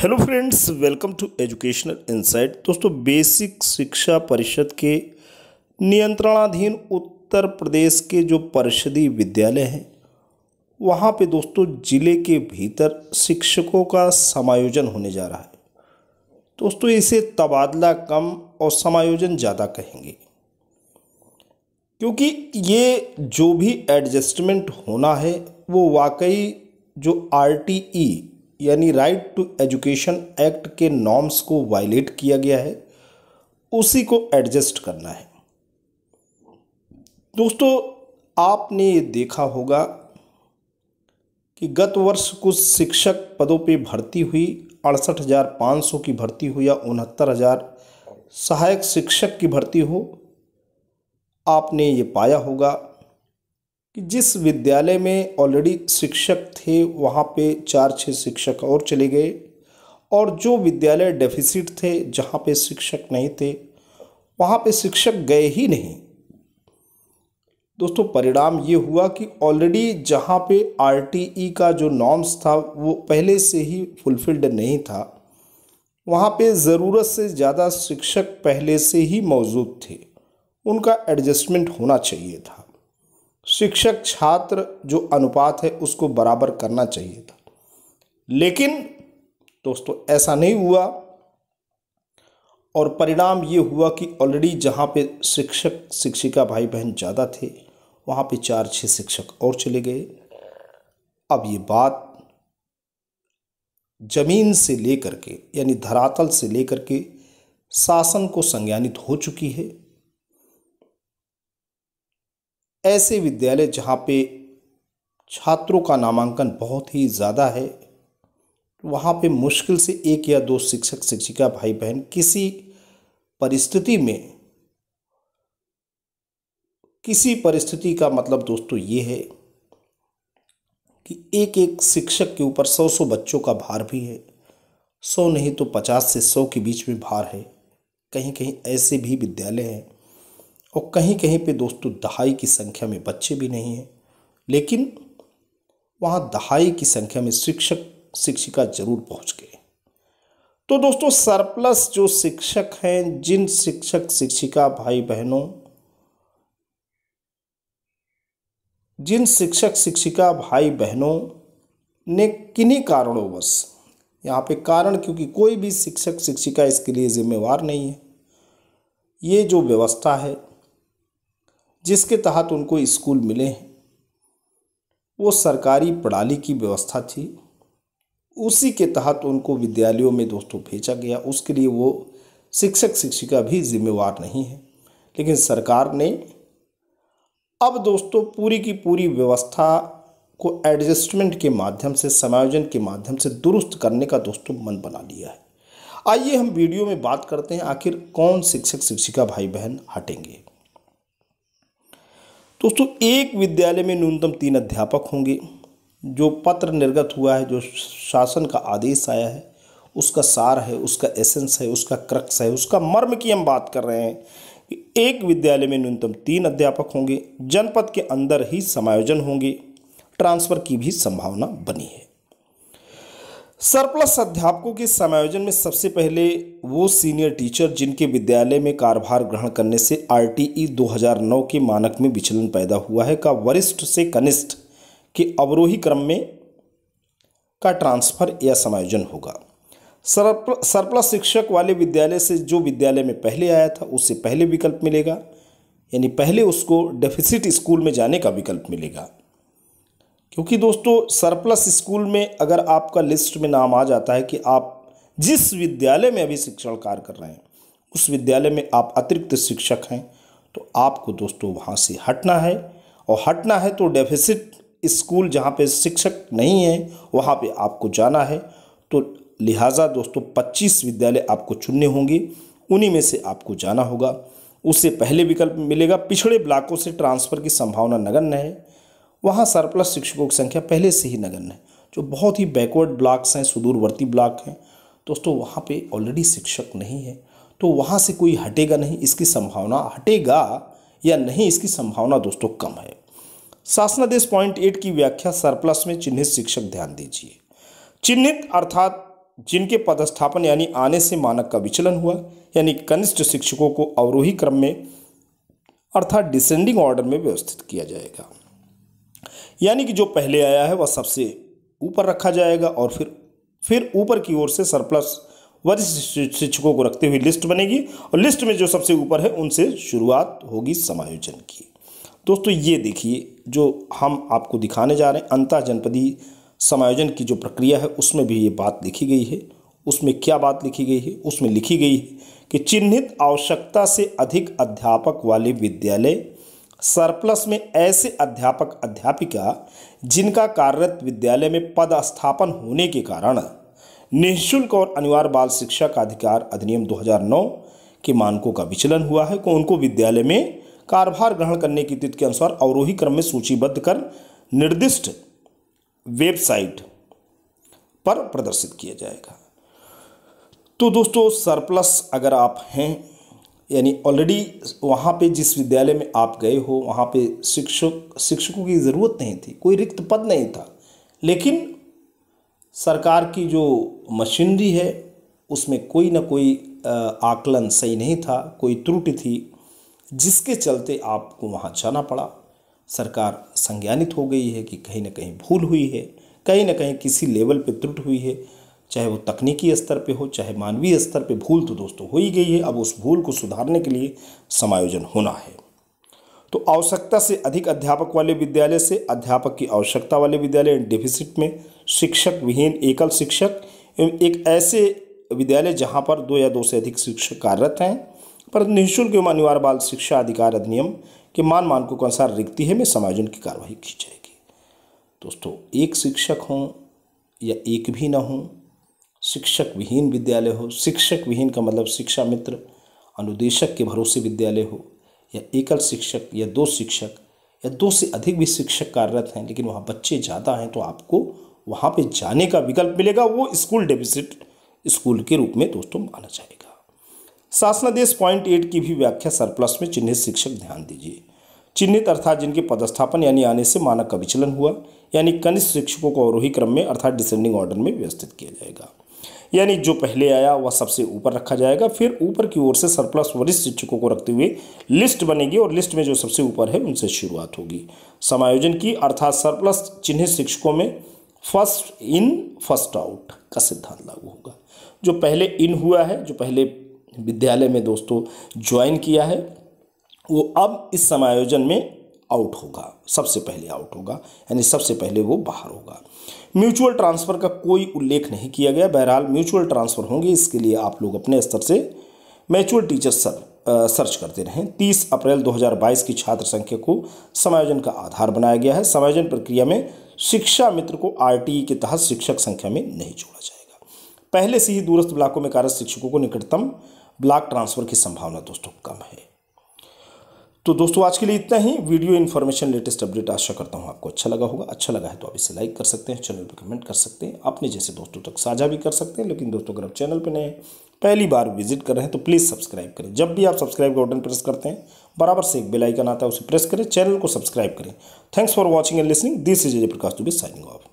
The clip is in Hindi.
hello friends welcome to educational insight दोस्तों बेसिक शिक्षा परिषद के नियंत्रणाधीन उत्तर प्रदेश के जो परिषदीय विद्यालय हैं वहाँ पे दोस्तों ज़िले के भीतर शिक्षकों का समायोजन होने जा रहा है दोस्तों इसे तबादला कम और समायोजन ज़्यादा कहेंगे क्योंकि ये जो भी एडजस्टमेंट होना है वो वाकई जो आर टी ई यानी राइट टू एजुकेशन एक्ट के नॉर्म्स को वायलेट किया गया है उसी को एडजस्ट करना है दोस्तों आपने ये देखा होगा कि गत वर्ष कुछ शिक्षक पदों पे भर्ती हुई अड़सठ हज़ार सौ की भर्ती हो या उनहत्तर हज़ार सहायक शिक्षक की भर्ती हो आपने ये पाया होगा कि जिस विद्यालय में ऑलरेडी शिक्षक थे वहाँ पे चार छः शिक्षक और चले गए और जो विद्यालय डेफिसिट थे जहाँ पे शिक्षक नहीं थे वहाँ पे शिक्षक गए ही नहीं दोस्तों परिणाम ये हुआ कि ऑलरेडी जहाँ पे आरटीई e का जो नॉर्म्स था वो पहले से ही फुलफिल्ड नहीं था वहाँ पे ज़रूरत से ज़्यादा शिक्षक पहले से ही मौजूद थे उनका एडजस्टमेंट होना चाहिए था शिक्षक छात्र जो अनुपात है उसको बराबर करना चाहिए था लेकिन दोस्तों ऐसा नहीं हुआ और परिणाम ये हुआ कि ऑलरेडी जहाँ पे शिक्षक शिक्षिका भाई बहन ज़्यादा थे वहाँ पे चार छः शिक्षक और चले गए अब ये बात जमीन से लेकर के यानी धरातल से लेकर के शासन को संज्ञानित हो चुकी है ऐसे विद्यालय जहाँ पे छात्रों का नामांकन बहुत ही ज़्यादा है वहाँ पे मुश्किल से एक या दो शिक्षक शिक्षिका भाई बहन किसी परिस्थिति में किसी परिस्थिति का मतलब दोस्तों ये है कि एक एक शिक्षक के ऊपर सौ सौ बच्चों का भार भी है सौ नहीं तो पचास से सौ के बीच में भार है कहीं कहीं ऐसे भी विद्यालय हैं और कहीं कहीं पे दोस्तों दहाई की संख्या में बच्चे भी नहीं हैं लेकिन वहाँ दहाई की संख्या में शिक्षक शिक्षिका जरूर पहुँच गए तो दोस्तों सरप्लस जो शिक्षक हैं जिन शिक्षक शिक्षिका भाई बहनों जिन शिक्षक शिक्षिका भाई बहनों ने किन्हीं कारणों बस यहाँ पे कारण क्योंकि कोई भी शिक्षक शिक्षिका इसके लिए जिम्मेवार नहीं है ये जो व्यवस्था है जिसके तहत उनको स्कूल मिले हैं वो सरकारी प्रणाली की व्यवस्था थी उसी के तहत उनको विद्यालयों में दोस्तों भेजा गया उसके लिए वो शिक्षक शिक्षिका भी जिम्मेवार नहीं है लेकिन सरकार ने अब दोस्तों पूरी की पूरी व्यवस्था को एडजस्टमेंट के माध्यम से समायोजन के माध्यम से दुरुस्त करने का दोस्तों मन बना लिया है आइए हम वीडियो में बात करते हैं आखिर कौन शिक्षक शिक्षिका भाई बहन हटेंगे दोस्तों एक विद्यालय में न्यूनतम तीन अध्यापक होंगे जो पत्र निर्गत हुआ है जो शासन का आदेश आया है उसका सार है उसका एसेंस है उसका क्रक्स है उसका मर्म की हम बात कर रहे हैं कि एक विद्यालय में न्यूनतम तीन अध्यापक होंगे जनपद के अंदर ही समायोजन होंगे ट्रांसफ़र की भी संभावना बनी है सरप्लस अध्यापकों के समायोजन में सबसे पहले वो सीनियर टीचर जिनके विद्यालय में कार्यभार ग्रहण करने से आरटीई 2009 के मानक में विचलन पैदा हुआ है का वरिष्ठ से कनिष्ठ के अवरोही क्रम में का ट्रांसफर या समायोजन होगा सरप्लस शिक्षक वाले विद्यालय से जो विद्यालय में पहले आया था उससे पहले विकल्प मिलेगा यानी पहले उसको डेफिसिट स्कूल में जाने का विकल्प मिलेगा क्योंकि दोस्तों सरप्लस स्कूल में अगर आपका लिस्ट में नाम आ जाता है कि आप जिस विद्यालय में अभी शिक्षण कार्य कर रहे हैं उस विद्यालय में आप अतिरिक्त शिक्षक हैं तो आपको दोस्तों वहाँ से हटना है और हटना है तो डेफिसिट स्कूल जहाँ पे शिक्षक नहीं है वहाँ पे आपको जाना है तो लिहाजा दोस्तों 25 विद्यालय आपको चुनने होंगे उन्हीं में से आपको जाना होगा उससे पहले विकल्प मिलेगा पिछड़े ब्लाकों से ट्रांसफ़र की संभावना नगण्य है वहाँ सरप्लस शिक्षकों की संख्या पहले से ही नगण्य है जो बहुत ही बैकवर्ड ब्लॉक्स हैं सुदूरवर्ती ब्लॉक हैं दोस्तों वहाँ पे ऑलरेडी शिक्षक नहीं है तो वहाँ से कोई हटेगा नहीं इसकी संभावना हटेगा या नहीं इसकी संभावना दोस्तों कम है शासनादेश पॉइंट एट की व्याख्या सरप्लस में चिन्हित शिक्षक ध्यान दीजिए चिन्हित अर्थात जिनके पदस्थापन यानी आने से मानक का विचलन हुआ यानी कनिष्ठ शिक्षकों को अवरोही क्रम में अर्थात डिसेंडिंग ऑर्डर में व्यवस्थित किया जाएगा यानी कि जो पहले आया है वह सबसे ऊपर रखा जाएगा और फिर फिर ऊपर की ओर से सरप्लस वरिष्ठ शिक्षकों को रखते हुए लिस्ट बनेगी और लिस्ट में जो सबसे ऊपर है उनसे शुरुआत होगी समायोजन की दोस्तों ये देखिए जो हम आपको दिखाने जा रहे हैं अंतर जनपदी समायोजन की जो प्रक्रिया है उसमें भी ये बात लिखी गई है उसमें क्या बात लिखी गई है उसमें लिखी गई है कि चिन्हित आवश्यकता से अधिक अध्यापक वाले विद्यालय सरप्लस में ऐसे अध्यापक अध्यापिका जिनका कार्यरत विद्यालय में पदस्थापन होने के कारण निःशुल्क और अनिवार्य बाल शिक्षा का अधिकार अधिनियम 2009 के मानकों का विचलन हुआ है को उनको विद्यालय में कारभार ग्रहण करने की तिथि के अनुसार अवरोही क्रम में सूचीबद्ध कर निर्दिष्ट वेबसाइट पर प्रदर्शित किया जाएगा तो दोस्तों सरप्लस अगर आप हैं यानी ऑलरेडी वहाँ पे जिस विद्यालय में आप गए हो वहाँ पे शिक्षक शिक्षकों की ज़रूरत नहीं थी कोई रिक्त पद नहीं था लेकिन सरकार की जो मशीनरी है उसमें कोई ना कोई आकलन सही नहीं था कोई त्रुटि थी जिसके चलते आपको वहाँ जाना पड़ा सरकार संज्ञानित हो गई है कि कहीं ना कहीं भूल हुई है कहीं ना कहीं किसी लेवल पे त्रुट हुई है चाहे वो तकनीकी स्तर पे हो चाहे मानवीय स्तर पे भूल तो दोस्तों हो ही गई है अब उस भूल को सुधारने के लिए समायोजन होना है तो आवश्यकता से अधिक अध्यापक वाले विद्यालय से अध्यापक की आवश्यकता वाले विद्यालय डिफिसिट में शिक्षक विहीन एकल शिक्षक एवं एक ऐसे विद्यालय जहाँ पर दो या दो से अधिक शिक्षक कार्यरत हैं पर निःशुल्क एवं अनिवार्य बाल शिक्षा अधिकार अधिनियम के मान मानकों के अनुसार रिक्ति है में समायोजन की कार्यवाही की जाएगी दोस्तों एक शिक्षक हों या एक भी ना हों शिक्षक विहीन विद्यालय हो शिक्षक विहीन का मतलब शिक्षा मित्र अनुदेशक के भरोसे विद्यालय हो या एकल शिक्षक या दो शिक्षक या दो से अधिक भी शिक्षक कार्यरत हैं लेकिन वहाँ बच्चे ज़्यादा हैं तो आपको वहाँ पे जाने का विकल्प मिलेगा वो स्कूल डेफिसिट स्कूल के रूप में दोस्तों माना जाएगा शासनादेश पॉइंट एट की भी व्याख्या सरप्लस में चिन्हित शिक्षक ध्यान दीजिए चिन्हित अर्थात जिनके पदस्थापन यानी आने से मानक का विचलन हुआ यानी कनिष्ठ शिक्षकों को अवरोही क्रम में अर्थात डिसेंडिंग ऑर्डर में व्यवस्थित किया जाएगा यानी जो पहले आया वह सबसे ऊपर रखा जाएगा फिर ऊपर की ओर से सरप्लस वरिष्ठ शिक्षकों को रखते हुए लिस्ट बनेगी और लिस्ट में जो सबसे ऊपर है उनसे शुरुआत होगी समायोजन की अर्थात सरप्लस चिन्हित शिक्षकों में फर्स्ट इन फर्स्ट आउट का सिद्धांत लागू होगा जो पहले इन हुआ है जो पहले विद्यालय में दोस्तों ज्वाइन किया है वो अब इस समायोजन में आउट होगा सबसे पहले आउट होगा यानी सबसे पहले वो बाहर होगा म्यूचुअल ट्रांसफ़र का कोई उल्लेख नहीं किया गया बहरहाल म्यूचुअल ट्रांसफ़र होंगे इसके लिए आप लोग अपने स्तर से मैचुअल टीचर सर सर्च करते रहें 30 अप्रैल 2022 की छात्र संख्या को समायोजन का आधार बनाया गया है समायोजन प्रक्रिया में शिक्षा मित्र को आर के तहत शिक्षक संख्या में नहीं जोड़ा जाएगा पहले से ही दूरस्थ ब्लाकों में कार्य शिक्षकों को निकटतम ब्लॉक ट्रांसफ़र की संभावना दोस्तों कम है तो दोस्तों आज के लिए इतना ही वीडियो इन्फॉर्मेशन लेटेस्ट अपडेट आशा करता हूँ आपको अच्छा लगा होगा अच्छा लगा है तो आप इसे लाइक कर सकते हैं चैनल पर कमेंट कर सकते हैं अपने जैसे दोस्तों तक साझा भी कर सकते हैं लेकिन दोस्तों अगर आप चैनल पर नए पहली बार विजिट कर रहे हैं तो प्लीज़ सब्सक्राइब करें जब भी आप सब्सक्राइब का बटन प्रेस करते हैं बराबर से एक बेलाइकन आता है उसे प्रेस करें चैनल को सब्सक्राइब करें thanks for watching and listening this is Jai Prakash B signing off